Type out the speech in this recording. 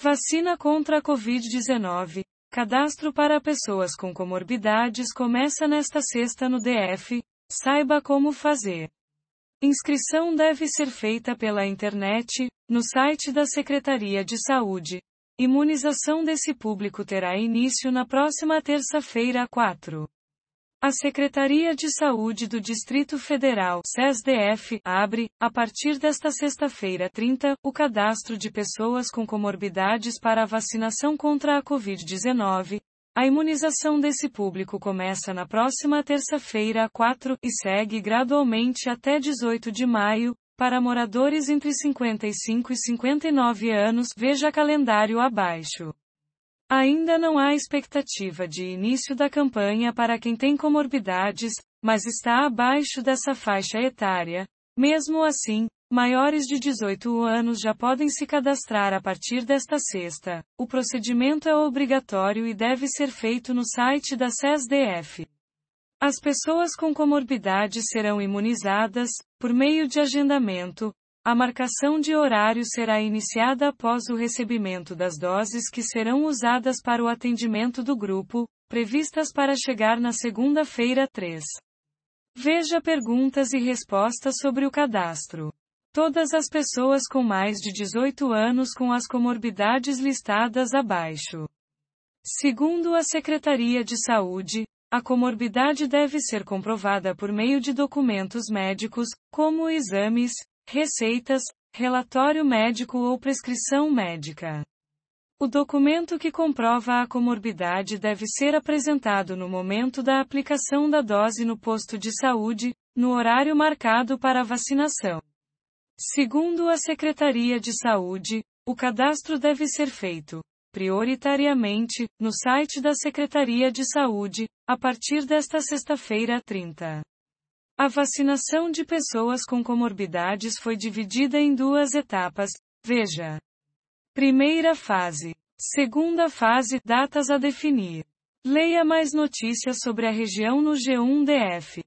Vacina contra a Covid-19. Cadastro para pessoas com comorbidades começa nesta sexta no DF. Saiba como fazer. Inscrição deve ser feita pela internet, no site da Secretaria de Saúde. Imunização desse público terá início na próxima terça-feira, 4. A Secretaria de Saúde do Distrito Federal, SESDF, abre, a partir desta sexta-feira 30, o cadastro de pessoas com comorbidades para a vacinação contra a Covid-19. A imunização desse público começa na próxima terça-feira 4 e segue gradualmente até 18 de maio, para moradores entre 55 e 59 anos, veja calendário abaixo. Ainda não há expectativa de início da campanha para quem tem comorbidades, mas está abaixo dessa faixa etária. Mesmo assim, maiores de 18 anos já podem se cadastrar a partir desta sexta. O procedimento é obrigatório e deve ser feito no site da SESDF. As pessoas com comorbidades serão imunizadas, por meio de agendamento, a marcação de horário será iniciada após o recebimento das doses que serão usadas para o atendimento do grupo, previstas para chegar na segunda-feira 3. Veja perguntas e respostas sobre o cadastro. Todas as pessoas com mais de 18 anos com as comorbidades listadas abaixo. Segundo a Secretaria de Saúde, a comorbidade deve ser comprovada por meio de documentos médicos, como exames, receitas, relatório médico ou prescrição médica. O documento que comprova a comorbidade deve ser apresentado no momento da aplicação da dose no posto de saúde, no horário marcado para a vacinação. Segundo a Secretaria de Saúde, o cadastro deve ser feito, prioritariamente, no site da Secretaria de Saúde, a partir desta sexta-feira 30. A vacinação de pessoas com comorbidades foi dividida em duas etapas, veja. Primeira fase. Segunda fase, datas a definir. Leia mais notícias sobre a região no G1DF.